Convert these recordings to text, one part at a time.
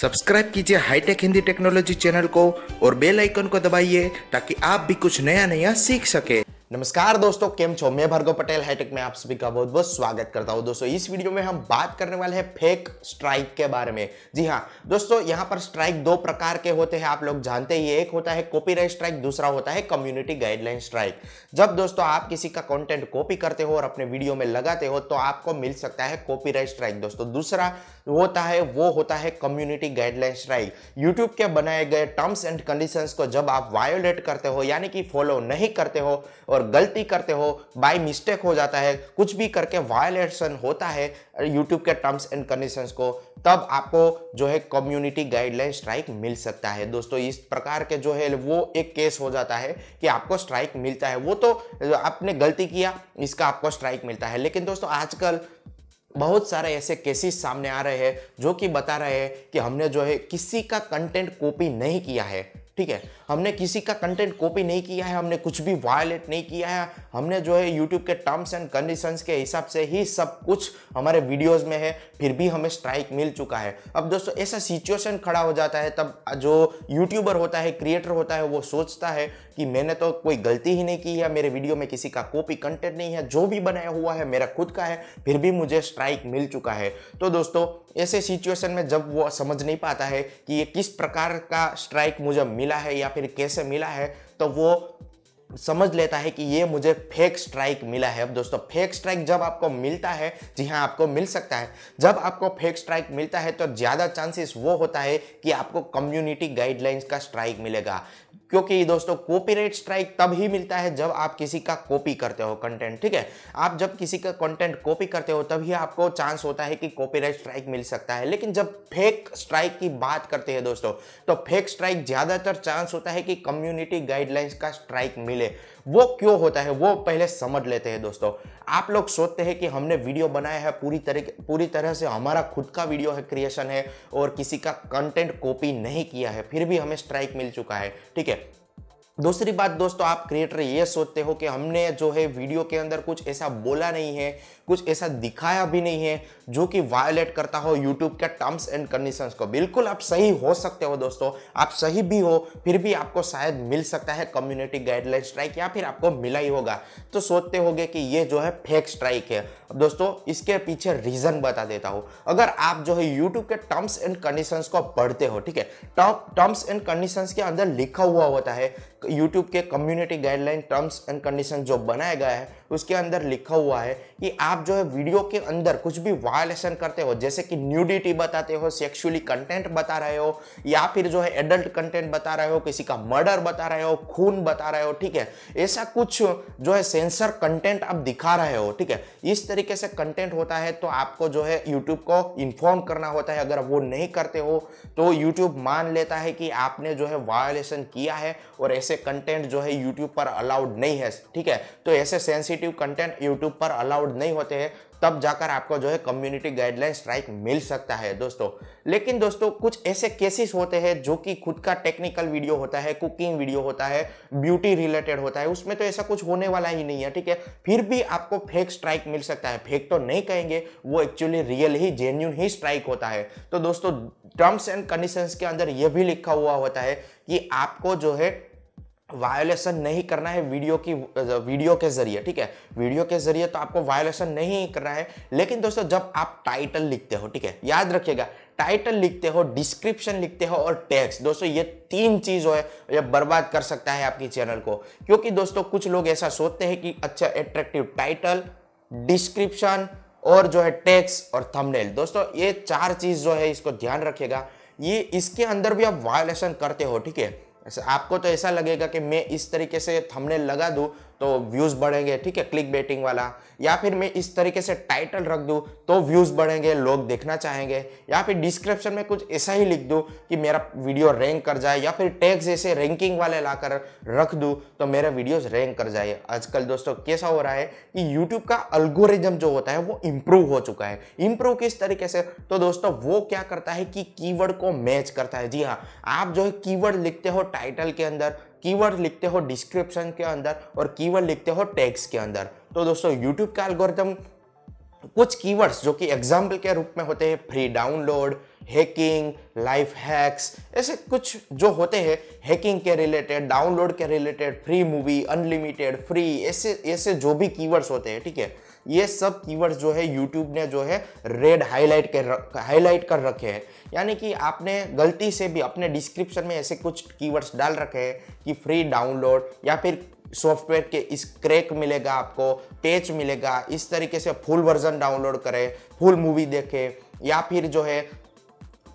subscribe कीजिए hi tech Hindi technology channel को और बेल आइकन को दबाइए ताकि आप भी कुछ नया नया सीख सकें नमस्कार दोस्तों केम छो मैं भार्गव पटेल हाईटेक में आप सभी का बहुत बहुत स्वागत करता हूं दोस्तों इस वीडियो में हम बात करने वाले हैं फेक स्ट्राइक के बारे में जी हाँ दोस्तों यहाँ पर स्ट्राइक दो प्रकार के होते हैं आप लोग जानते ही एक होता है कॉपीराइट स्ट्राइक दूसरा होता है कम्युनिटी गाइडलाइन स्ट्राइक जब दोस्तों आप किसी का कॉन्टेंट कॉपी करते हो और अपने वीडियो में लगाते हो तो आपको मिल सकता है कॉपी स्ट्राइक दोस्तों दूसरा होता है वो होता है कम्युनिटी गाइडलाइन स्ट्राइक यूट्यूब के बनाए गए टर्म्स एंड कंडीशंस को जब आप वायोलेट करते हो यानी कि फॉलो नहीं करते हो पर गलती करते हो बाई मिस्टेक हो जाता है कुछ भी करके वायलेशन होता है यूट्यूब के टर्म्स एंड कंडीशंस को तब आपको जो है कम्युनिटी गाइडलाइन स्ट्राइक मिल सकता है दोस्तों इस प्रकार के जो है वो एक केस हो जाता है कि आपको स्ट्राइक मिलता है वो तो आपने गलती किया इसका आपको स्ट्राइक मिलता है लेकिन दोस्तों आजकल बहुत सारे ऐसे केसेस सामने आ रहे हैं जो कि बता रहे हैं कि हमने जो है किसी का कंटेंट कॉपी नहीं किया है ठीक है हमने किसी का कंटेंट कॉपी नहीं किया है हमने कुछ भी वायलेट नहीं किया है हमने जो है यूट्यूब के टर्म्स एंड कंडीशंस के हिसाब से ही सब कुछ हमारे वीडियोस में है फिर भी हमें स्ट्राइक मिल चुका है अब दोस्तों ऐसा सिचुएशन खड़ा हो जाता है तब जो यूट्यूबर होता है क्रिएटर होता है वो सोचता है कि मैंने तो कोई गलती ही नहीं की है मेरे वीडियो में किसी का कॉपी कंटेंट नहीं है जो भी बनाया हुआ है मेरा खुद का है फिर भी मुझे स्ट्राइक मिल चुका है तो दोस्तों ऐसे सिचुएशन में जब वो समझ नहीं पाता है कि ये किस प्रकार का स्ट्राइक मुझे मिला है या फिर कैसे मिला है तो वो समझ लेता है कि ये मुझे फेक स्ट्राइक मिला है अब दोस्तों फेक स्ट्राइक जब आपको मिलता है जी हाँ आपको मिल सकता है जब आपको फेक स्ट्राइक मिलता है तो ज़्यादा चांसेस वो होता है कि आपको कम्युनिटी गाइडलाइंस का स्ट्राइक मिलेगा क्योंकि दोस्तों कॉपीराइट स्ट्राइक तब ही मिलता है जब आप किसी का कॉपी करते हो कंटेंट ठीक है आप जब किसी का कंटेंट कॉपी करते हो तभी आपको चांस होता है कि कॉपीराइट स्ट्राइक मिल सकता है लेकिन जब फेक स्ट्राइक की बात करते हैं दोस्तों तो फेक स्ट्राइक ज़्यादातर चांस होता है कि कम्युनिटी गाइडलाइंस का स्ट्राइक मिल मिले वो क्यों होता है वो पहले समझ लेते हैं दोस्तों आप लोग सोचते हैं कि हमने वीडियो बनाया है पूरी तरह पूरी तरह से हमारा खुद का वीडियो है क्रिएशन है और किसी का कंटेंट कॉपी नहीं किया है फिर भी हमें स्ट्राइक मिल चुका है ठीक है दूसरी बात दोस्तों आप क्रिएटर ये सोचते हो कि हमने जो है वीडियो के अंदर कुछ ऐसा बोला नहीं है कुछ ऐसा दिखाया भी नहीं है जो कि वायोलेट करता हो यूट्यूब के टर्म्स एंड कंडीशंस को बिल्कुल आप सही हो सकते हो दोस्तों आप सही भी हो फिर भी आपको शायद मिल सकता है कम्युनिटी गाइडलाइन स्ट्राइक या फिर आपको मिला ही होगा तो सोचते होगे कि ये जो है फेक स्ट्राइक है दोस्तों इसके पीछे रीज़न बता देता हूँ अगर आप जो है यूट्यूब के टर्म्स एंड कंडीशन को पढ़ते हो ठीक है टर्म्स एंड कंडीशन के अंदर लिखा हुआ होता है यूट्यूब के community guideline terms and condition जो बनाया गया है उसके अंदर लिखा हुआ है कि आप जो है वीडियो के अंदर कुछ भी वायलेशन करते हो जैसे कि न्यूडिटी बताते हो सेक्सुअली कंटेंट बता रहे हो या फिर जो है एडल्ट कंटेंट बता रहे हो किसी का मर्डर बता रहे हो खून बता रहे हो ठीक है ऐसा कुछ जो है सेंसर कंटेंट आप दिखा रहे हो ठीक है इस तरीके से कंटेंट होता है तो आपको जो है यूट्यूब को इन्फॉर्म करना होता है अगर वो नहीं करते हो तो यूट्यूब मान लेता है कि आपने जो है वायोलेशन किया है और ऐसे कंटेंट जो है यूट्यूब पर अलाउड नहीं है ठीक है तो ऐसे सेंसिटिव कंटेंट यूट्यूब पर अलाउड नहीं होते हैं तब जाकर आपको जो है कम्युनिटी गाइडलाइन स्ट्राइक मिल सकता है दोस्तों लेकिन दोस्तों कुछ ऐसे केसेस होते हैं जो कि खुद का टेक्निकल वीडियो होता है कुकिंग वीडियो होता है ब्यूटी रिलेटेड होता है उसमें तो ऐसा कुछ होने वाला ही नहीं है ठीक है फिर भी आपको फेक स्ट्राइक मिल सकता है फेक तो नहीं कहेंगे वो एक्चुअली रियल ही जेन्यून ही स्ट्राइक होता है तो दोस्तों टर्म्स एंड कंडीशंस के अंदर यह भी लिखा हुआ होता है कि आपको जो है वायोलेशन नहीं करना है वीडियो की वीडियो के जरिए ठीक है वीडियो के जरिए तो आपको वायोलेशन नहीं करना है लेकिन दोस्तों जब आप टाइटल लिखते हो ठीक है याद रखिएगा टाइटल लिखते हो डिस्क्रिप्शन लिखते हो और टैक्स दोस्तों ये तीन चीज हो ये बर्बाद कर सकता है आपकी चैनल को क्योंकि दोस्तों कुछ लोग ऐसा सोचते हैं कि अच्छा एट्रैक्टिव टाइटल डिस्क्रिप्शन और जो है टैक्स और थमनेल दोस्तों ये चार चीज जो है इसको ध्यान रखिएगा ये इसके अंदर भी आप वायोलेशन करते हो ठीक है ऐसा आपको तो ऐसा लगेगा कि मैं इस तरीके से थंबनेल लगा दूँ तो व्यूज़ बढ़ेंगे ठीक है क्लिक बेटिंग वाला या फिर मैं इस तरीके से टाइटल रख दूँ तो व्यूज़ बढ़ेंगे लोग देखना चाहेंगे या फिर डिस्क्रिप्शन में कुछ ऐसा ही लिख दूँ कि मेरा वीडियो रैंक कर जाए या फिर टैग्स ऐसे रैंकिंग वाले लाकर रख दूँ तो मेरा वीडियोस रैंक कर जाए आजकल दोस्तों कैसा हो रहा है कि यूट्यूब का अल्गोरिज्म जो होता है वो इम्प्रूव हो चुका है इम्प्रूव किस तरीके से तो दोस्तों वो क्या करता है कि कीवर्ड को मैच करता है जी हाँ आप जो है कीवर्ड लिखते हो टाइटल के अंदर कीवर्ड लिखते हो डिस्क्रिप्शन के अंदर और कीवर्ड लिखते हो टैग्स के अंदर तो दोस्तों यूट्यूब का एल्गोरिथम कुछ कीवर्ड्स जो कि एग्जाम्पल के रूप में होते हैं free download hacking life hacks ऐसे कुछ जो होते हैं हैकिंग के रिलेटेड डाउनलोड के related free movie unlimited free ऐसे ऐसे जो भी कीवर्ड्स होते हैं ठीक है ये सब कीवर्ड्स जो है यूट्यूब ने जो है रेड हाईलाइट कर हाईलाइट कर रखे हैं यानी कि आपने गलती से भी अपने डिस्क्रिप्शन में ऐसे कुछ कीवर्ड्स डाल रखे हैं कि फ्री डाउनलोड या फिर सॉफ्टवेयर के इस क्रैक मिलेगा आपको पेच मिलेगा इस तरीके से फुल वर्जन डाउनलोड करें फुल मूवी देखें या फिर जो है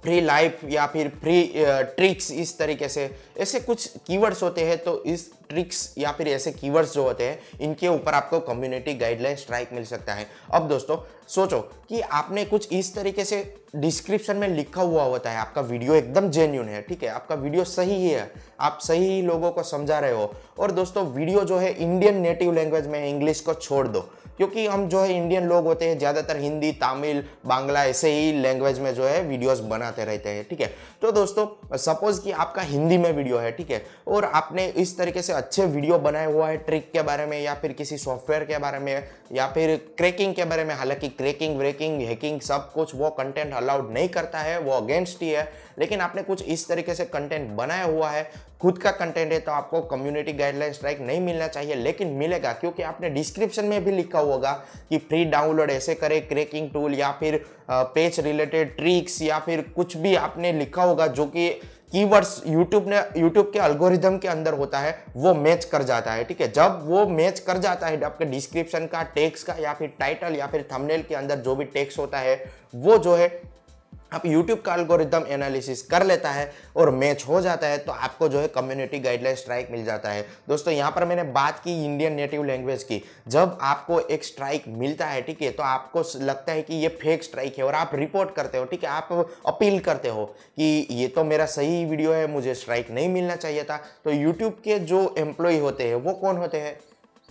फ्री लाइफ या फिर फ्री ट्रिक्स uh, इस तरीके से ऐसे कुछ कीवर्ड्स होते हैं तो इस ट्रिक्स या फिर ऐसे कीवर्ड्स जो होते हैं इनके ऊपर आपको कम्युनिटी गाइडलाइन स्ट्राइक मिल सकता है अब दोस्तों सोचो कि आपने कुछ इस तरीके से डिस्क्रिप्शन में लिखा हुआ होता है आपका वीडियो एकदम जेन्यून है ठीक है आपका वीडियो सही ही है आप सही लोगों को समझा रहे हो और दोस्तों वीडियो जो है इंडियन नेटिव लैंग्वेज में इंग्लिश को छोड़ दो क्योंकि हम जो है इंडियन लोग होते हैं ज़्यादातर हिंदी तमिल बांग्ला ऐसे ही लैंग्वेज में जो है वीडियोस बनाते रहते हैं ठीक है तो दोस्तों सपोज कि आपका हिंदी में वीडियो है ठीक है और आपने इस तरीके से अच्छे वीडियो बनाए हुआ है ट्रिक के बारे में या फिर किसी सॉफ्टवेयर के बारे में या फिर क्रैकिंग के बारे में हालांकि क्रेकिंग ब्रेकिंग हैकिंग सब कुछ वो कंटेंट अलाउड नहीं करता है वो अगेंस्ट ही है लेकिन आपने कुछ इस तरीके से कंटेंट बनाया हुआ है खुद का कंटेंट है तो आपको कम्युनिटी गाइडलाइन स्ट्राइक नहीं मिलना चाहिए लेकिन मिलेगा क्योंकि आपने डिस्क्रिप्शन में भी लिखा होगा कि फ्री डाउनलोड ऐसे करें क्रेकिंग टूल या फिर पेज रिलेटेड ट्रिक्स या फिर कुछ भी आपने लिखा होगा जो कि कीवर्ड्स यूट्यूब ने यूट्यूब के अल्गोरिदम के अंदर होता है वो मैच कर जाता है ठीक है जब वो मैच कर जाता है आपके डिस्क्रिप्शन का टेक्स का या फिर टाइटल या फिर थंबनेल के अंदर जो भी टेक्स होता है वो जो है आप YouTube का अल्गोरिदम एनालिसिस कर लेता है और मैच हो जाता है तो आपको जो है कम्युनिटी गाइडलाइन स्ट्राइक मिल जाता है दोस्तों यहाँ पर मैंने बात की इंडियन नेटिव लैंग्वेज की जब आपको एक स्ट्राइक मिलता है ठीक है तो आपको लगता है कि ये फेक स्ट्राइक है और आप रिपोर्ट करते हो ठीक है आप अपील करते हो कि ये तो मेरा सही वीडियो है मुझे स्ट्राइक नहीं मिलना चाहिए था तो यूट्यूब के जो एम्प्लॉय होते हैं वो कौन होते हैं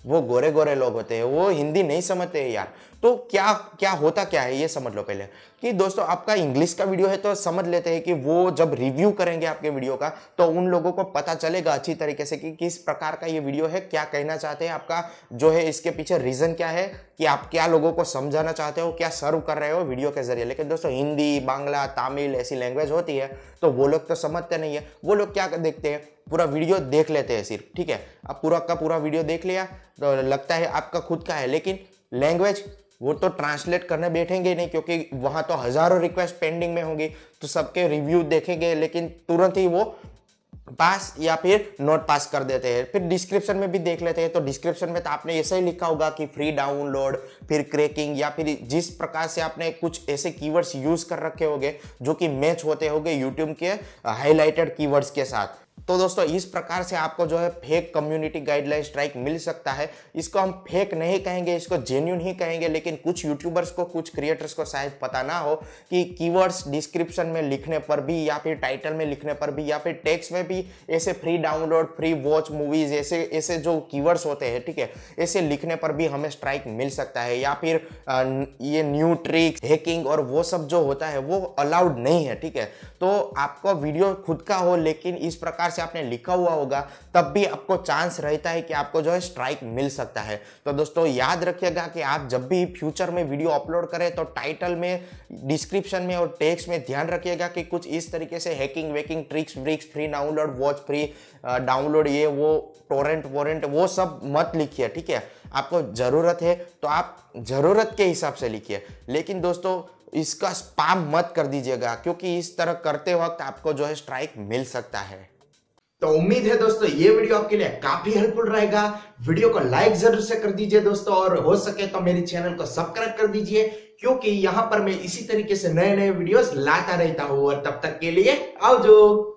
वो गोरे गोरे लोग होते हैं वो हिंदी नहीं समझते हैं यार तो क्या क्या होता क्या है ये समझ लो पहले कि दोस्तों आपका इंग्लिश का वीडियो है तो समझ लेते हैं कि वो जब रिव्यू करेंगे आपके वीडियो का तो उन लोगों को पता चलेगा अच्छी तरीके से कि किस प्रकार का ये वीडियो है क्या कहना चाहते हैं आपका जो है इसके पीछे रीज़न क्या है कि आप क्या लोगों को समझाना चाहते हो क्या सर्व कर रहे हो वीडियो के जरिए लेकिन दोस्तों हिंदी बांग्ला तमिल ऐसी लैंग्वेज होती है तो वो लोग तो समझते नहीं है वो लोग क्या देखते हैं पूरा वीडियो देख लेते हैं सिर्फ ठीक है अब पूरा का पूरा वीडियो देख लिया तो लगता है आपका खुद का है लेकिन लैंग्वेज वो तो ट्रांसलेट करने बैठेंगे नहीं क्योंकि वहां तो हज़ारों रिक्वेस्ट पेंडिंग में होंगी तो सबके रिव्यू देखेंगे लेकिन तुरंत ही वो पास या फिर नोट पास कर देते हैं फिर डिस्क्रिप्शन में भी देख लेते हैं तो डिस्क्रिप्शन में तो आपने ऐसा ही लिखा होगा कि फ्री डाउनलोड फिर क्रैकिंग या फिर जिस प्रकार से आपने कुछ ऐसे कीवर्ड्स यूज़ कर रखे होंगे जो कि मैच होते होंगे यूट्यूब के हाईलाइटेड कीवर्ड्स के साथ तो दोस्तों इस प्रकार से आपको जो है फेक कम्युनिटी गाइडलाइन स्ट्राइक मिल सकता है इसको हम फेक नहीं कहेंगे इसको जेन्यून ही कहेंगे लेकिन कुछ यूट्यूबर्स को कुछ क्रिएटर्स को शायद पता ना हो कि कीवर्ड्स डिस्क्रिप्शन में लिखने पर भी या फिर टाइटल में लिखने पर भी या फिर टेक्स्ट में भी ऐसे free download free watch movies ऐसे ऐसे जो कीवर्ड्स होते हैं ठीक है ऐसे लिखने पर भी हमें स्ट्राइक मिल सकता है या फिर ये न्यू ट्रिक हैकिंग और वो सब जो होता है वो अलाउड नहीं है ठीक है तो आपका वीडियो खुद का हो लेकिन इस प्रकार प्रकार से आपने लिखा हुआ होगा तब भी आपको चांस रहता है कि आपको जो है स्ट्राइक मिल सकता है तो दोस्तों याद रखिएगा कि आप जब भी फ्यूचर में वीडियो अपलोड करें तो टाइटल में डिस्क्रिप्शन में और टेक्स्ट में ध्यान रखिएगा कि कुछ इस तरीके से हैकिंग वेकिंग ट्रिक्स व्रिक्स free download watch free download ये वो टोरेंट वोरेंट वो सब मत लिखिए ठीक है आपको ज़रूरत है तो आप ज़रूरत के हिसाब से लिखिए लेकिन दोस्तों इसका स्पाम मत कर दीजिएगा क्योंकि इस तरह करते वक्त आपको जो है स्ट्राइक मिल सकता है तो उम्मीद है दोस्तों ये वीडियो आपके लिए काफी हेल्पफुल रहेगा वीडियो को लाइक जरूर से कर दीजिए दोस्तों और हो सके तो मेरे चैनल को सब्सक्राइब कर दीजिए क्योंकि यहां पर मैं इसी तरीके से नए नए वीडियोस लाता रहता हूं और तब तक के लिए आओ जो